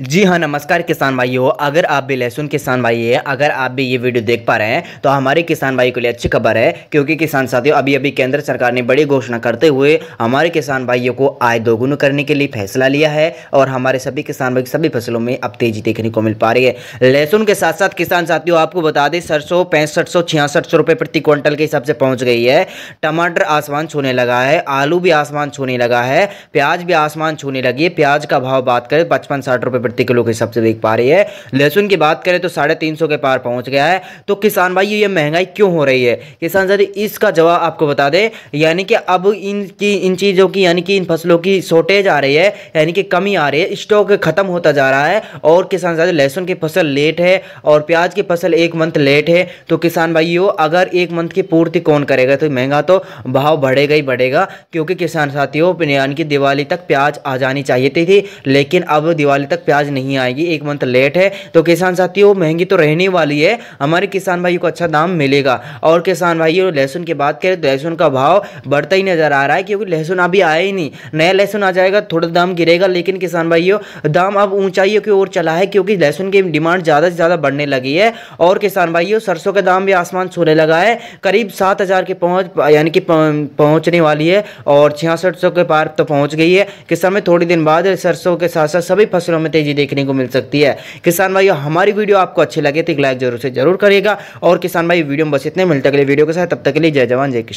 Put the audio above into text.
जी हाँ नमस्कार किसान भाइयों अगर आप भी लहसुन किसान भाई है अगर आप भी ये वीडियो देख पा रहे हैं तो हमारे किसान भाई के लिए अच्छी खबर है क्योंकि किसान साथियों अभी अभी केंद्र सरकार ने बड़ी घोषणा करते हुए हमारे किसान भाइयों को आय दोगुना करने के लिए फैसला लिया है और हमारे सभी किसान भाई सभी फसलों में अब तेजी देखने को मिल पा रही है लहसुन के साथ साथ किसान साथियों आपको बता दें सरसों पैंसठ सौ छियासठ सौ रुपये प्रति क्विंटल के हिसाब से पहुँच गई है टमाटर आसमान छूने लगा है आलू भी आसमान छूने लगा है प्याज भी आसमान छूने लगी है प्याज का भाव बात करें पचपन साठ रुपये प्रति किलो के हिसाब से देख पा रही है लहसुन की बात करें तो साढ़े तीन सौ के पार पहुंच गया है तो किसान भाई ये महंगाई क्यों हो रही है किसान सर इसका जवाब आपको बता दे यानी कि अब इनकी इन चीज़ों की यानी कि इन फसलों की शॉर्टेज आ रही है यानी कि कमी आ रही है स्टॉक ख़त्म होता जा रहा है और किसान सर लहसुन की फसल लेट है और प्याज की फसल एक मंथ लेट है तो किसान भाइयों अगर एक मंथ की पूर्ति कौन करेगा तो महंगा तो भाव बढ़ेगा ही बढ़ेगा क्योंकि किसान साथियों यानी कि दिवाली तक प्याज आ जानी चाहिए थी लेकिन अब दिवाली तक प्याज प्याज नहीं आएगी एक मंथ लेट है तो किसान साथियों महंगी तो रहने वाली है हमारे किसान भाइयों को अच्छा दाम मिलेगा और किसान भाइयों लहसुन की बात करें तो लहसुन का भाव बढ़ता ही नज़र आ रहा है क्योंकि लहसुन अभी आया ही नहीं नया लहसुन आ जाएगा थोड़ा दाम गिरेगा लेकिन किसान भाइयों दाम अब ऊंचाइयों की ओर चला है क्योंकि लहसुन की डिमांड ज़्यादा से ज़्यादा बढ़ने लगी है और किसान भाइयों सरसों का दाम भी आसमान छूने लगा है करीब सात हज़ार के पहुँच यानी कि पहुँचने वाली है और छियासठ के पार तो पहुँच गई है किसान में थोड़ी दिन बाद सरसों के साथ साथ सभी फसलों में तेजी तेज़ी देखने को मिल सकती है किसान भाई हमारी वीडियो आपको अच्छी लगे तो लाइक जरूर से जरूर करिएगा और किसान भाई वीडियो में बस इतने मिलते अगले वीडियो के साथ तब तक के लिए जय जवान जय